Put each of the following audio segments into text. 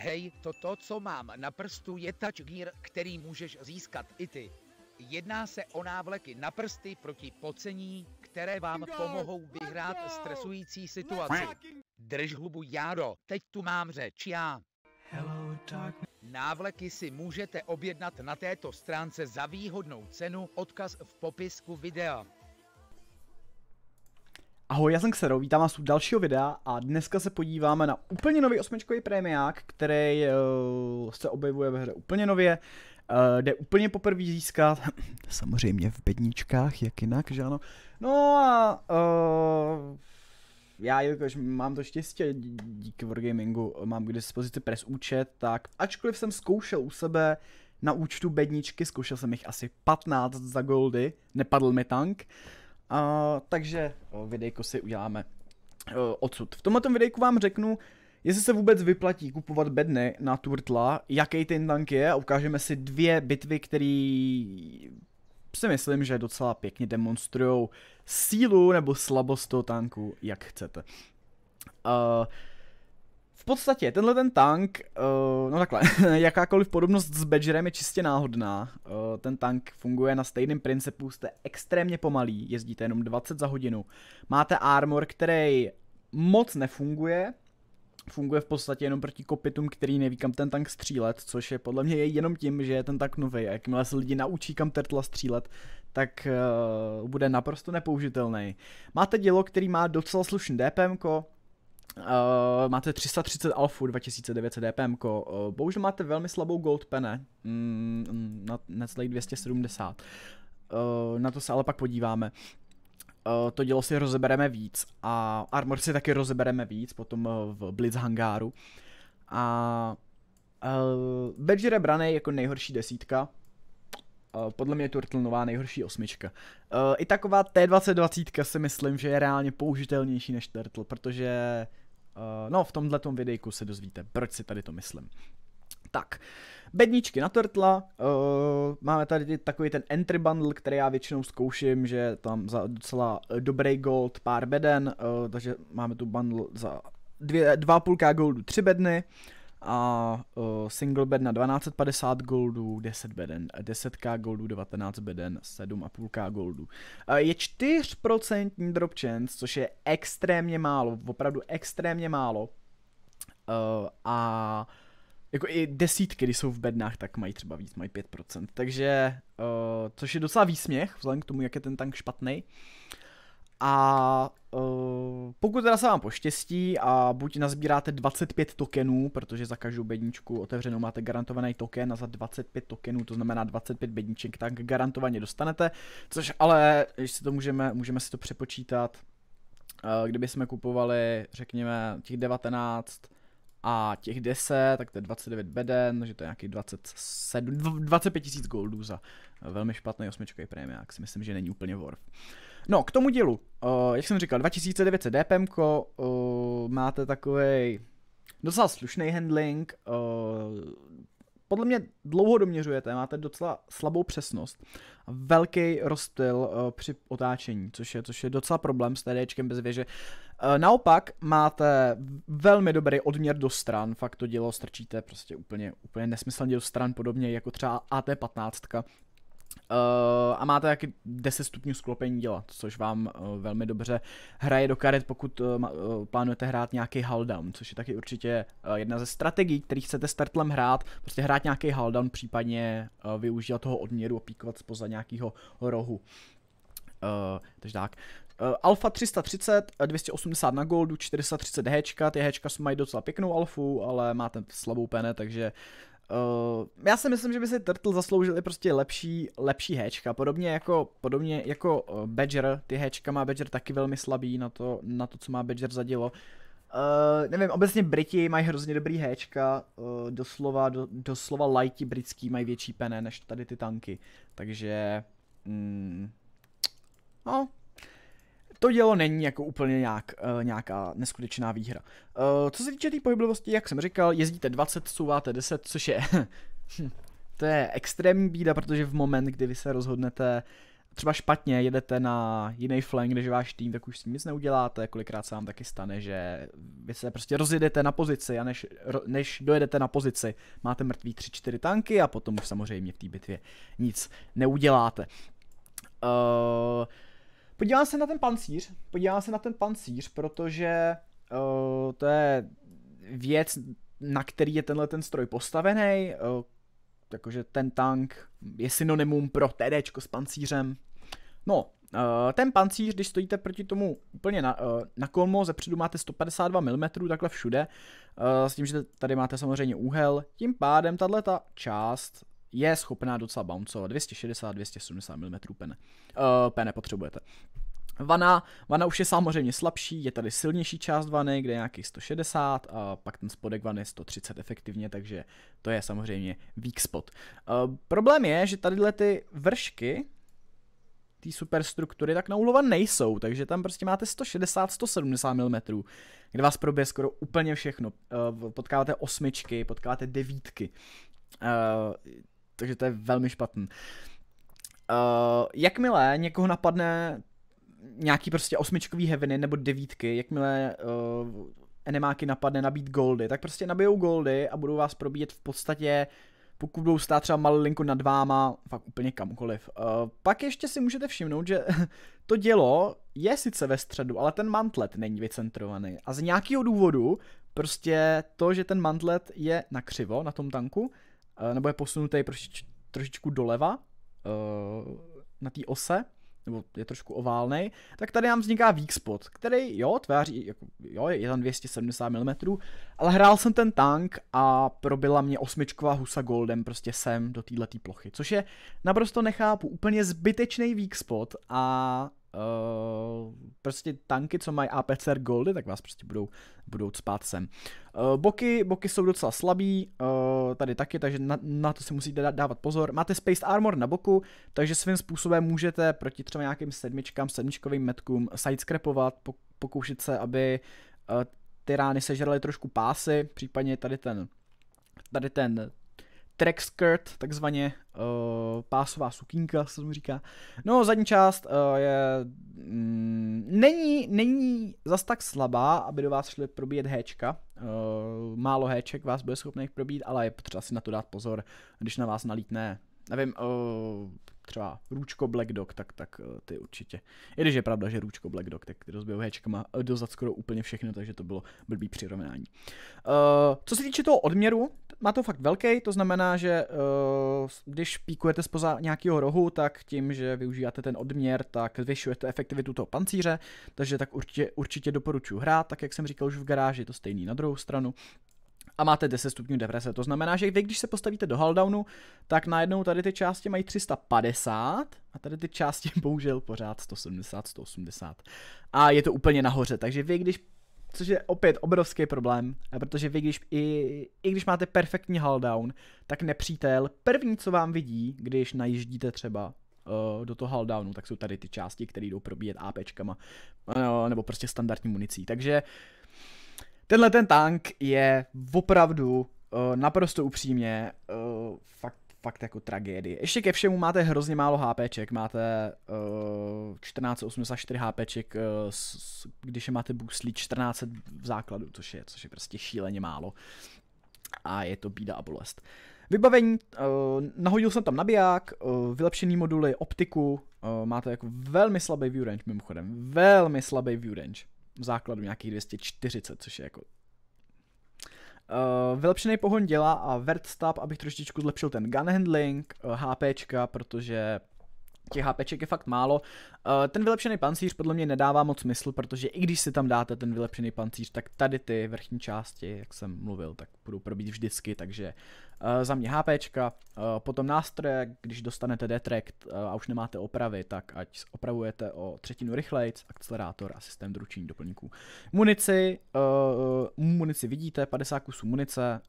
hej, to, to, co mám na prstu, je touch gear, který můžeš získat i ty. Jedná se o návleky na prsty proti pocení, které vám pomohou vyhrát stresující situaci. Drž hubu, Járo, teď tu mám řeč já. Hello, Návleky si můžete objednat na této stránce za výhodnou cenu, odkaz v popisku videa. Ahoj, já jsem Xero, vítám vás u dalšího videa a dneska se podíváme na úplně nový osmičkový prémiák, který uh, se objevuje ve hře úplně nově. Uh, jde úplně poprvé získat, samozřejmě v bedničkách, jak jinak, že ano. No a uh, já jakož mám to štěstí, díky Wargamingu mám k dispozici pres účet, tak ačkoliv jsem zkoušel u sebe na účtu bedničky, zkoušel jsem jich asi 15 za goldy, nepadl mi tank, uh, a, takže videjko si uděláme odsud. V tomto videjku vám řeknu, jestli se vůbec vyplatí kupovat bedny na Turtla, jaký ten tank je a ukážeme si dvě bitvy, které si myslím, že docela pěkně demonstrujou sílu nebo slabost toho tanku, jak chcete. Uh, v podstatě tenhle ten tank, eh, no takhle, jakákoliv podobnost s Badgerem je čistě náhodná. Eh, ten tank funguje na stejném principu, jste extrémně pomalý, jezdíte jenom 20 za hodinu. Máte armor, který moc nefunguje, funguje v podstatě jenom proti kopitům, který neví kam ten tank střílet, což je podle mě jenom tím, že je ten tank nový a jakmile se lidi naučí kam Tertla střílet, tak uh, bude naprosto nepoužitelný. Máte dělo, který má docela slušný DPM, Uh, máte 330 alfu 2900 dpm, uh, bohužel máte velmi slabou gold pene, mm, mm na necelý 270, uh, na to se ale pak podíváme. Uh, to dělo si rozebereme víc a armor si taky rozebereme víc, potom eh, v Blitz hangáru. A uh, Berger je jako nejhorší desítka, Uh, podle mě je nová nejhorší osmička. Uh, I taková T2020 si myslím, že je reálně použitelnější než Turtle, protože Eh, no, v tomhle videjku se dozvíte, proč si tady to myslím. Tak, bedničky na turtla, uh, eh, máme tady takový ten entry bundle, který já většinou zkouším, že tam za docela eh, dobrý gold pár beden, uh, takže máme tu bundle za dvě, dva půlka goldu, tři bedny. Uh, a uh, single bed na 1250 goldů, 10 beden, 10k goldů, 19 beden, 7,5k goldů. Uh, je 4% drop chance, což je extrémně málo, opravdu extrémně málo. Uh, a jako i desítky, když jsou v bednách, tak mají třeba víc, mají 5%. Takže, uh, což je docela výsměch, vzhledem k tomu, jak je ten tank špatný. Uh, a uh, pokud teda se vám poštěstí a buď nazbíráte 25 tokenů, protože za každou bedničku otevřenou máte garantovaný token a za 25 tokenů, to znamená 25 bedniček, tak garantovaně dostanete, což ale, když si to můžeme, můžeme si to přepočítat, uh, kdyby jsme kupovali, řekněme, těch 19 a těch 10, tak to je 29 beden, že to je nějakých 27, 25 tisíc goldů za eh, velmi špatný osmičkový jak si myslím, že není úplně worth. No, k tomu dílu. Uh, jak jsem říkal, 2900 DPM, uh, máte takový docela slušný handling, uh, podle mě dlouho doměřujete, máte docela slabou přesnost a velký rozptyl uh, při otáčení, což je, což je docela problém s TDčkem bez věže. Uh, naopak máte velmi dobrý odměr do stran, fakt to dílo strčíte prostě úplně, úplně nesmyslně do stran, podobně jako třeba AT15, Uh, a máte taky 10 stupňů sklopení dělat, což vám uh, velmi dobře hraje do karet, pokud uh, plánujete hrát nějaký haldown, což je taky určitě uh, jedna ze strategií, který chcete startlem hrát, prostě hrát nějaký haldown, případně uh, využívat toho odměru a píkovat spoza nějakého rohu. Uh, takže tak. Uh, alfa 330, 280 na goldu, 430 Hčka, ty Hčka mají docela pěknou alfu, ale máte slabou pene, takže Uh, já si myslím, že by si Turtle zasloužil i prostě lepší, lepší hečka. Podobně jako, podobně jako uh, Badger, ty hečka má Badger taky velmi slabý na to, na to co má Badger dělo. Uh, nevím, obecně Briti mají hrozně dobrý héčka, uh, doslova, do, doslova lighti britský mají větší pené než tady ty tanky, takže... Mm, no, to dělo není jako úplně nějak, eh, nějaká neskutečná výhra. Eh, co se týče té tý pohyblivosti, jak jsem říkal, jezdíte 20, souváte 10, což je... to je extrémní bída, protože v moment, kdy vy se rozhodnete třeba špatně, jedete na jiný flank, než váš tým, tak už s tím nic neuděláte. Kolikrát se vám taky stane, že vy se prostě rozjedete na pozici a než, než dojedete na pozici, máte mrtvý 3-4 tanky a potom už samozřejmě v té bitvě nic neuděláte. Uh, Podívám se na ten pancíř, podívám se na ten pancíř, protože uh, to je věc, na který je tenhle ten stroj postavený, uh, jakože ten tank je synonymum pro TD s pancířem. No, Uh, ten pancíř, když stojíte proti tomu úplně na, uh, na kolmo, zepředu máte 152 mm, takhle všude, uh, s tím, že tady máte samozřejmě úhel, tím pádem tahle ta část je schopná docela bouncovat. 260, 270 mm pene. Uh, pene potřebujete. Vana, vana už je samozřejmě slabší, je tady silnější část vany, kde je nějakých 160 a pak ten spodek vany 130 efektivně, takže to je samozřejmě weak spot. Uh, problém je, že tadyhle ty vršky té superstruktury tak na úlova nejsou, takže tam prostě máte 160-170 mm, kde vás probije skoro úplně všechno. Uh, potkáváte osmičky, potkáváte devítky. Uh, takže to je velmi špatný. Uh, jakmile někoho napadne nějaký prostě osmičkový heaveny nebo devítky, jakmile uh, enemáky napadne nabít goldy, tak prostě nabijou goldy a budou vás probíjet v podstatě pokud budou stát třeba malinko nad váma, fakt úplně kamkoliv. Uh, pak ještě si můžete všimnout, že to dělo je sice ve středu, ale ten mantlet není vycentrovaný. A z nějakého důvodu prostě to, že ten mantlet je nakřivo na tom tanku, Eh, nebo je posunutý trošič, trošičku doleva eh, na té ose, nebo je trošku oválný tak tady nám vzniká weak spot, který jo, tváří, jako, jo, je tam 270 mm, ale hrál jsem ten tank a probila mě osmičková husa goldem prostě sem do této plochy, což je naprosto nechápu, úplně zbytečný weak spot a Uh, prostě tanky, co mají APCR goldy, tak vás prostě budou, budou cpát sem. Uh, boky, boky jsou docela slabý, uh, tady taky, takže na, na to si musíte dávat pozor. Máte Space Armor na boku, takže svým způsobem můžete proti třeba nějakým sedmičkám, sedmičkovým metkům sidescrapovat, pokoušet se, aby uh, ty rány sežraly trošku pásy, případně tady ten tady ten track skirt, takzvaně uh, pásová sukínka, se mu říká. No, zadní část uh, je, mm, není, není zas tak slabá, aby do vás šly probíjet héčka. Uh, eh, málo héček vás bude schopný probít, ale je potřeba si na to dát pozor, když na vás nalítne nevím, uh, třeba Růčko Black Dog, tak, tak eh, ty určitě. I když je pravda, že Růčko Black Dog, tak ty rozbijou hečkama eh, dozad skoro úplně všechno, takže to bylo blbý přirovnání. Uh, co se týče toho odměru, má to fakt velký, to znamená, že uh, když píkujete spoza nějakého rohu, tak tím, že využíváte ten odměr, tak zvyšujete efektivitu toho pancíře, takže tak určitě, určitě doporučuji hrát, tak jak jsem říkal už v garáži, to stejný na druhou stranu a máte 10 stupňů deprese. To znamená, že vy, když se postavíte do Haldownu, tak najednou tady ty části mají 350 a tady ty části bohužel pořád 170, 180. A je to úplně nahoře, takže vy, když což je opět obrovský problém, protože vy když, i, i když máte perfektní haldown, tak nepřítel první, co vám vidí, když najíždíte třeba uh, do toho haldownu, tak jsou tady ty části, které jdou probíjet APčkama, uh, eh, nebo prostě standardní municí. Takže uh, Tenhle ten tank je opravdu uh, naprosto upřímně uh, fakt, fakt jako tragédie. Ještě ke všemu máte hrozně málo HPček, máte uh, 1484 HPček, uh, s, s, když je máte buslí 14 v základu, což je, což je prostě šíleně málo. A je to bída a bolest. Vybavení, uh, nahodil jsem tam nabiják, uh, vylepšený moduly, optiku, uh, máte jako velmi slabý view range mimochodem, velmi slabý view range základu nějakých 240, což je jako Uh, vylepšený pohon dělá a stop, abych trošičku zlepšil ten gun handling, uh, eh, HPčka, protože těch HPček je fakt málo. Eh, ten vylepšený pancíř podle mě nedává moc smysl, protože i když si tam dáte ten vylepšený pancíř, tak tady ty vrchní části, jak jsem mluvil, tak budou probít vždycky, takže eh, za mě HPčka, eh, potom nástroje, když dostanete detrekt a už nemáte opravy, tak ať opravujete o třetinu rychlejc, akcelerátor a systém doručení doplňků. Munici, munici vidíte, 50 kusů munice,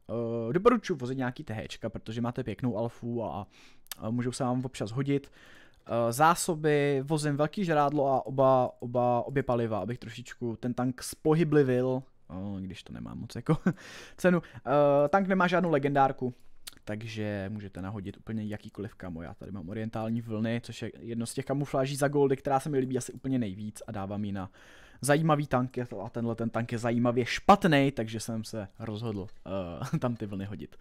doporučuji vozit nějaký THčka, protože máte pěknou alfu a můžou se vám občas hodit. Eh, zásoby, vozím velký žrádlo a oba, oba, obě paliva, abych trošičku ten tank spohyblivil, když to nemá moc jako cenu. Eh, tank nemá žádnou legendárku, takže můžete nahodit úplně jakýkoliv kamo. Já tady mám orientální vlny, což je jedno z těch kamufláží za goldy, která se mi líbí asi úplně nejvíc a dávám ji na zajímavý tank a tenhle ten tank je zajímavě špatný, takže jsem se rozhodl uh, tam ty vlny hodit.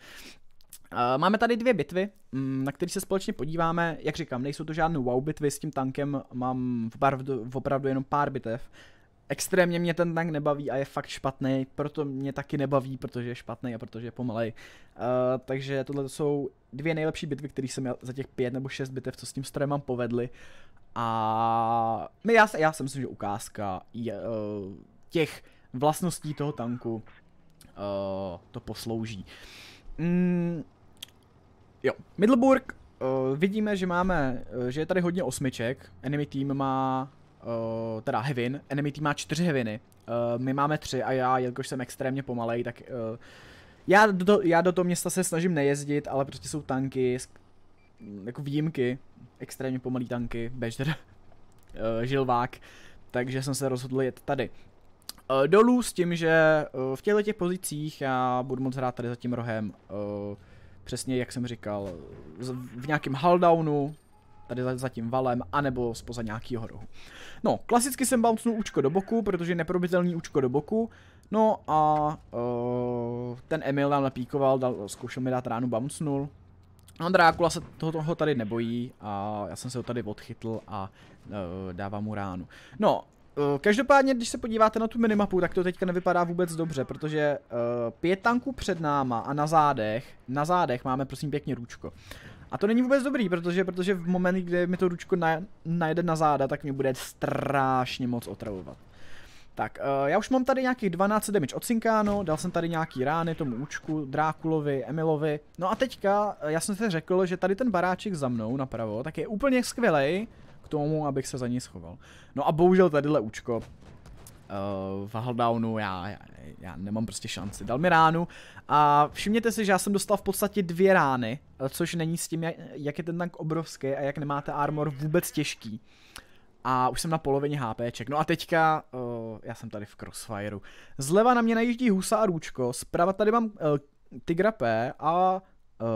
Eh, máme tady dvě bitvy, mm, na které se společně podíváme. Jak říkám, nejsou to žádné wow bitvy, s tím tankem mám opravdu, opravdu jenom pár bitev. Extrémně mě ten tank nebaví a je fakt špatný, proto mě taky nebaví, protože je špatný a protože je pomalej. Uh, takže tohle jsou dvě nejlepší bitvy, které jsem měl za těch pět nebo šest bitev, co s tím strojem mám povedli. A já, já si myslím, že ukázka je, uh, těch vlastností toho tanku uh, to poslouží. Mm, Jo, Middleburg, uh, eh, vidíme, že máme, uh, že je tady hodně osmiček, enemy team má, uh, teda Hevin, enemy team má čtyři Heviny, uh, my máme tři a já, jelikož jsem extrémně pomalej, tak uh, já, do, já do toho města se snažím nejezdit, ale prostě jsou tanky, jako výjimky, extrémně pomalý tanky, bežder, uh, žilvák, takže jsem se rozhodl jet tady. Uh, dolů s tím, že uh, v těchto těch pozicích já budu moc hrát tady za tím rohem, uh, přesně jak jsem říkal, v nějakém haldownu, tady za, za tím valem, anebo spoza nějakého rohu. No, klasicky jsem bouncnul účko do boku, protože je neprobitelný účko do boku, no a uh, ten Emil nám napíkoval, dal, zkoušel mi dát ránu, bouncnul. No Drákula se toho, toho tady nebojí a já jsem se ho tady odchytl a uh, dávám mu ránu. No, Eh, každopádně, když se podíváte na tu minimapu, tak to teďka nevypadá vůbec dobře, protože uh, pět tanků před náma a na zádech, na zádech máme prosím pěkně ručko. A to není vůbec dobrý, protože, protože v moment, kdy mi to ručko na, najede na záda, tak mě bude strašně moc otravovat. Tak, uh, já už mám tady nějakých 12 damage od Cinkáno, dal jsem tady nějaký rány tomu účku, Drákulovi, Emilovi. No a teďka, já jsem si řekl, že tady ten baráček za mnou napravo, tak je úplně skvělej, tomu, abych se za ní schoval. No a bohužel tadyhle účko uh, v Haldownu já, já, já nemám prostě šanci. Dal mi ránu a všimněte si, že já jsem dostal v podstatě dvě rány, eh, což není s tím, jak, jak je ten tank obrovský a jak nemáte armor vůbec těžký a už jsem na polovině HPček. No a teďka, uh, já jsem tady v crossfireu. Zleva na mě najíždí husa a růčko, zprava tady mám uh, Tigra P a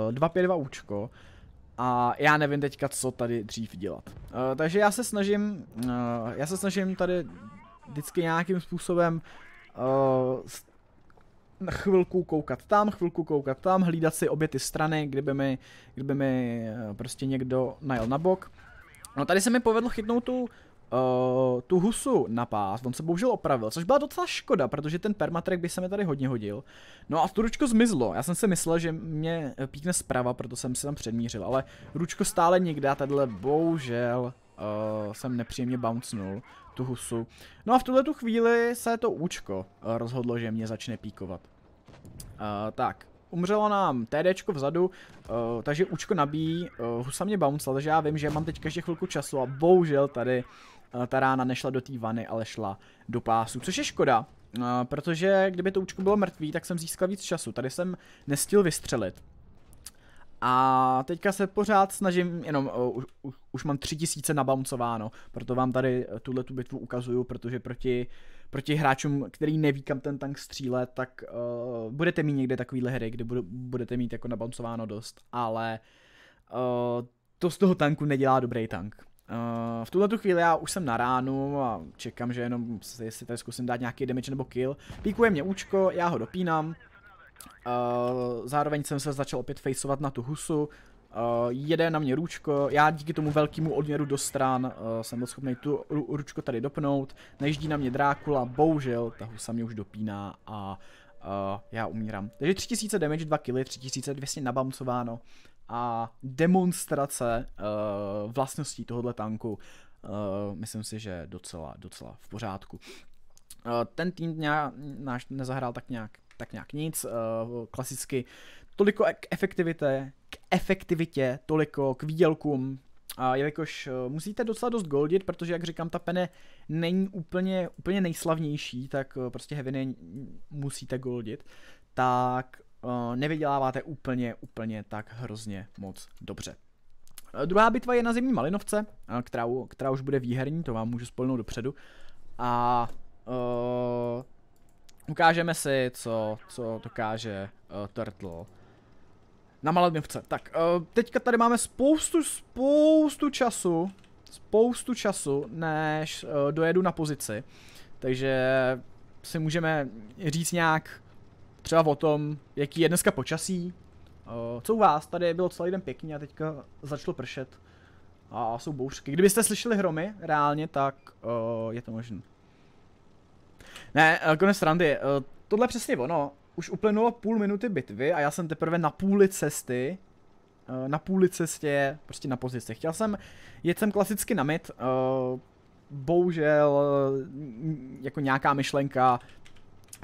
uh, 252 účko a já nevím teďka, co tady dřív dělat. Uh, takže já se snažím, uh, já se snažím tady vždycky nějakým způsobem uh, chvilku koukat tam, chvilku koukat tam, hlídat si obě ty strany, kdyby mi, kdyby mi prostě někdo najel na bok. No tady se mi povedlo chytnout tu uh, tu husu na pás, on se bohužel opravil, což byla docela škoda, protože ten permatrek by se mi tady hodně hodil. No a to ručko zmizlo, já jsem si myslel, že mě píkne zprava, proto jsem se tam předmířil, ale ručko stále nikde a tadyhle bohužel uh, jsem nepříjemně bouncnul tu husu. No a v tuhle tu chvíli se to účko eh, rozhodlo, že mě začne píkovat. Uh, tak, umřelo nám TDčko vzadu, uh, takže učko nabíjí, uh, husa mě bouncela, takže já vím, že mám teď ještě chvilku času a bohužel tady Eh, ta rána nešla do té vany, ale šla do pásu, což je škoda, eh, protože kdyby to účko bylo mrtvý, tak jsem získal víc času, tady jsem nestil vystřelit. A teďka se pořád snažím, jenom uh, eh, už, už mám 3000 nabouncované, proto vám tady tuhle tu bitvu ukazuju, protože proti, proti hráčům, který neví kam ten tank střílet, tak uh, budete mít někde takovýhle hry, kdy budete mít jako nabouncováno dost, ale uh, to z toho tanku nedělá dobrý tank. Eh, v tuhle tu chvíli já už jsem na ránu a čekám, že jenom si, si tady zkusím dát nějaký damage nebo kill. Píkuje mě účko, já ho dopínám. Uh, zároveň jsem se začal opět faceovat na tu husu. Uh, jede na mě růčko, já díky tomu velkému odměru do stran uh, jsem byl schopný tu růčko tady dopnout. Neždí na mě Drákula, bohužel ta husa mě už dopíná a uh, já umírám. Takže 3000 damage, 2 killy, 3200 nabamcováno a demonstrace uh, vlastností tohohle tanku, uh, myslím si, že docela, docela v pořádku. Uh, ten tým nějak, náš nezahrál tak nějak, tak nějak nic, uh, klasicky toliko k efektivitě, k efektivitě, toliko k výdělkům, a jelikož musíte docela dost goldit, protože jak říkám, ta pene není úplně, úplně nejslavnější, tak prostě heavy musíte goldit, tak Eh, nevyděláváte úplně, úplně tak hrozně moc dobře. Eh, druhá bitva je na zimní Malinovce, eh, která, která už bude výherní, to vám můžu spolnout dopředu. A uh, ukážeme si, co, co dokáže uh, Turtle na Malinovce. Tak, uh, teďka tady máme spoustu, spoustu času, spoustu času, než uh, dojedu na pozici. Takže si můžeme říct nějak třeba o tom, jaký je dneska počasí, eh, co u vás, tady bylo celý den pěkně a teďka začalo pršet a jsou bouřky. Kdybyste slyšeli hromy reálně, tak eh, je to možné. Ne, eh, konec randy, tohle přesně ono, už uplynulo půl minuty bitvy a já jsem teprve na půli cesty na půli cestě, prostě na pozici. Chtěl jsem jet sem klasicky na mid, bohužel jako nějaká myšlenka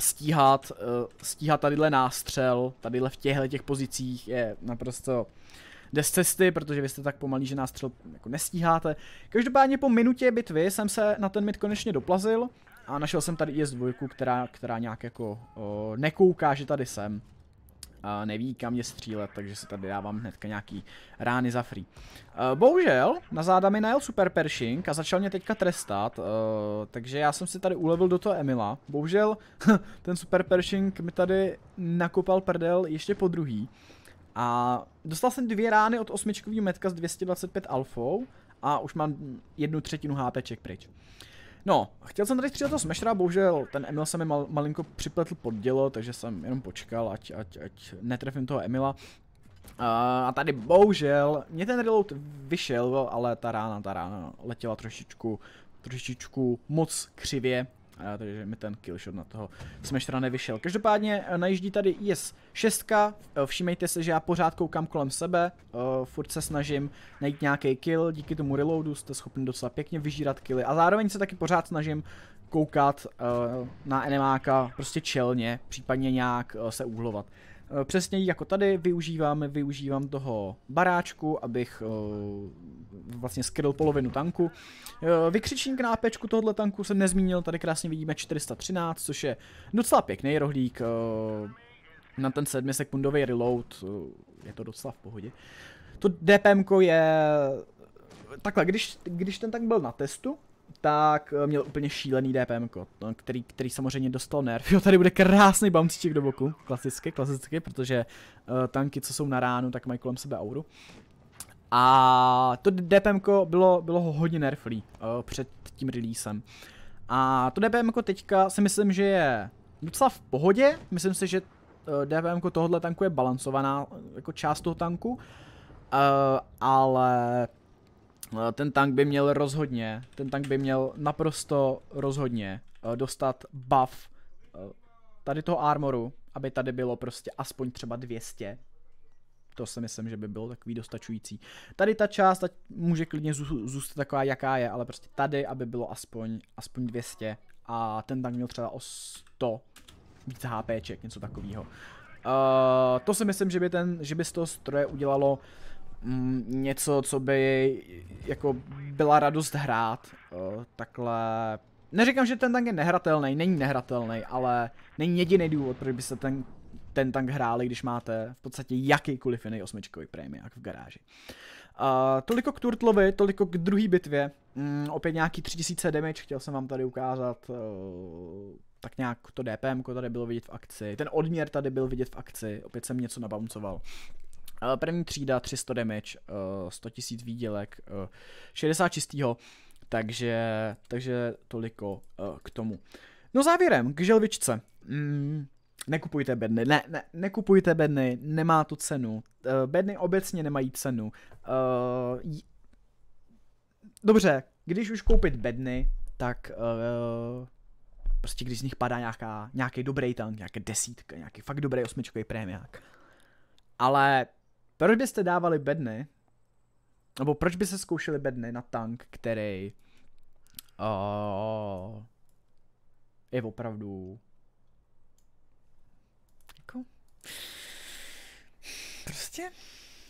stíhat, eh, stíhat tadyhle nástřel, tadyhle v těchto těch pozicích je naprosto bez cesty, protože vy jste tak pomalí, že nástřel jako nestíháte. Každopádně po minutě bitvy jsem se na ten mit konečně doplazil a našel jsem tady i dvojku, která, která nějak jako o, eh, nekouká, že tady jsem uh, neví kam je střílet, takže si tady dávám hnedka nějaký rány za free. Uh, bohužel, na záda mi najel super pershing a začal mě teďka trestat, uh, takže já jsem si tady ulevil do toho Emila. Bohužel, ten super pershing mi tady nakopal prdel ještě po druhý. A dostal jsem dvě rány od osmičkového metka s 225 alfou a už mám jednu třetinu HPček pryč. Uh, No, chtěl jsem tady střílet to smashera, bohužel ten Emil se mi mal, malinko připletl pod dělo, takže jsem jenom počkal, ať, ať, ať netrefím toho Emila. Uh, a tady bohužel, mě ten reload vyšel, ale ta rána, ta rána letěla trošičku, trošičku moc křivě, a, takže mi ten killshot na toho smeštra nevyšel. Každopádně eh, najíždí tady IS 6. Eh, všímejte se, že já pořád koukám kolem sebe, eh, furt se snažím najít nějaký kill, díky tomu reloadu jste schopni docela pěkně vyžírat killy a zároveň se taky pořád snažím koukat na enemáka prostě čelně, případně nějak se úhlovat. Eh, přesně jako tady využívám, využívám toho baráčku, abych eh, vlastně skryl polovinu tanku. Eh, Vykřičník na APčku tohle tanku jsem nezmínil, tady krásně vidíme 413, což je docela pěkný rohlík. Na ten 7 sekundový reload je to docela v pohodě. To DPM je takhle, když, když ten tank byl na testu, tak eh, měl úplně šílený DPM, který, který samozřejmě dostal nerf. Jo, tady bude krásný bouncyček do boku, klasicky, klasicky, protože uh, tanky, co jsou na ránu, tak mají kolem sebe auru. A to DPM bylo, bylo ho hodně nerflý uh, před tím releasem. A to DPM teďka si myslím, že je docela v pohodě. Myslím si, že uh, DPM tohohle tanku je balancovaná jako část toho tanku. Uh, ale Eh, ten tank by měl rozhodně, ten tank by měl naprosto rozhodně eh, dostat buff eh, tady toho armoru, aby tady bylo prostě aspoň třeba 200. To si myslím, že by bylo takový dostačující. Tady ta část ta může klidně zůstat taková, jaká je, ale prostě tady, aby bylo aspoň, aspoň 200 a ten tank měl třeba o 100 víc HPček, něco takového. Uh, to si myslím, že by, ten, že by z toho stroje udělalo něco, co by jako byla radost hrát, eh, takhle... Neříkám, že ten tank je nehratelný, není nehratelný, ale není jediný důvod, proč byste ten, ten tank hráli, když máte v podstatě jakýkoliv jiný osmičkový prémiák v garáži. Uh, toliko k Turtlovi, toliko k druhé bitvě. Mm, opět nějaký 3000 damage, chtěl jsem vám tady ukázat. Uh, tak nějak to DPM tady bylo vidět v akci. Ten odměr tady byl vidět v akci, opět jsem něco nabouncoval. Eh, první třída 300 damage, 100 eh, 000 výdělek, 60 eh, čistýho, takže, takže toliko k tomu. No závěrem, k želvičce. Mm, nekupujte bedny, ne, ne, nekupujte bedny, nemá to cenu. Bedny obecně nemají cenu. Dobře, když už koupit bedny, tak prostě když z nich padá nějaká, nějaký dobrý tank, nějaké desítka, nějaký fakt dobrý osmičkový prémiák. Ale proč byste dávali bedny, nebo proč by se zkoušeli bedny na tank, který uh, je opravdu jako prostě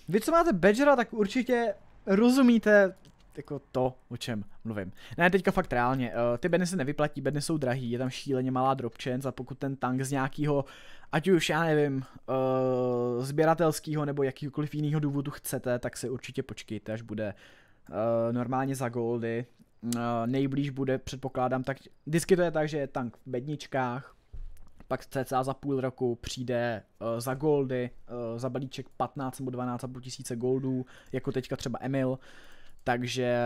vy co máte badgera, tak určitě rozumíte jako to, o čem mluvím. Ne, teďka fakt reálně, eh, ty bedny se nevyplatí, bedny jsou drahý, je tam šíleně malá chance a pokud ten tank z nějakého, ať už já nevím, eh, sběratelského nebo jakýkoliv jiného důvodu chcete, tak si určitě počkejte, až bude eh, normálně za goldy. nejblíž bude, předpokládám, tak vždycky to je tak, že je tank v bedničkách, pak cca za půl roku přijde uh, za goldy, uh, za balíček 15 nebo 12,5 tisíce goldů, jako teďka třeba Emil, uh, takže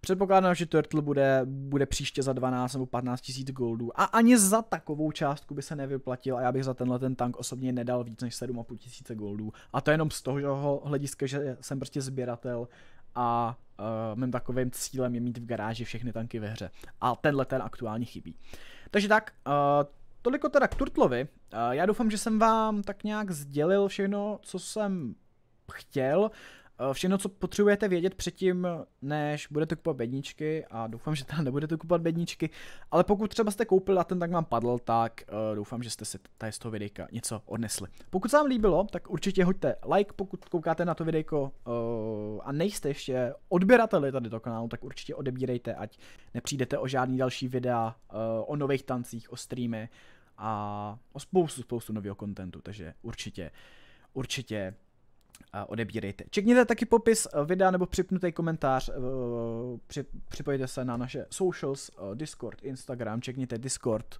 předpokládám, že Turtle bude, bude příště za 12 nebo 15 tisíc goldů. A ani za takovou částku by se nevyplatil a já bych za tenhle ten tank osobně nedal víc než 7,5 tisíce goldů. A to jenom z toho hlediska, že jsem prostě sběratel a uh, eh, mým takovým cílem je mít v garáži všechny tanky ve hře. A tenhle ten aktuálně chybí. Takže tak, uh, toliko teda k Turtlovi. Eh, já doufám, že jsem vám tak nějak sdělil všechno, co jsem chtěl. Eh, všechno, co potřebujete vědět předtím, než budete kupovat bedničky, a doufám, že tam nebudete kupovat bedničky, ale pokud třeba jste koupil a ten tak vám padl, tak uh, doufám, že jste si tady z toho videjka něco odnesli. Pokud se vám líbilo, tak určitě hoďte like, pokud koukáte na to videjko uh, a nejste ještě odběrateli tady do kanálu, tak určitě odebírejte, ať nepřijdete o žádný další videa, uh, o nových tancích, o streamy a o spoustu, spoustu nového kontentu, takže určitě, určitě a odebírejte. Čekněte taky popis eh, videa nebo připnutý komentář, eh, připojte se na naše socials, eh, Discord, Instagram, čekněte Discord,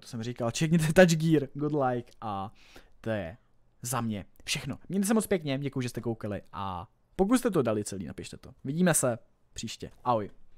to jsem říkal, čekněte Touch Gear, good like a to je za mě všechno. Mějte se moc pěkně, děkuji, že jste koukali a pokud jste to dali celý, napište to. Vidíme se příště. Ahoj.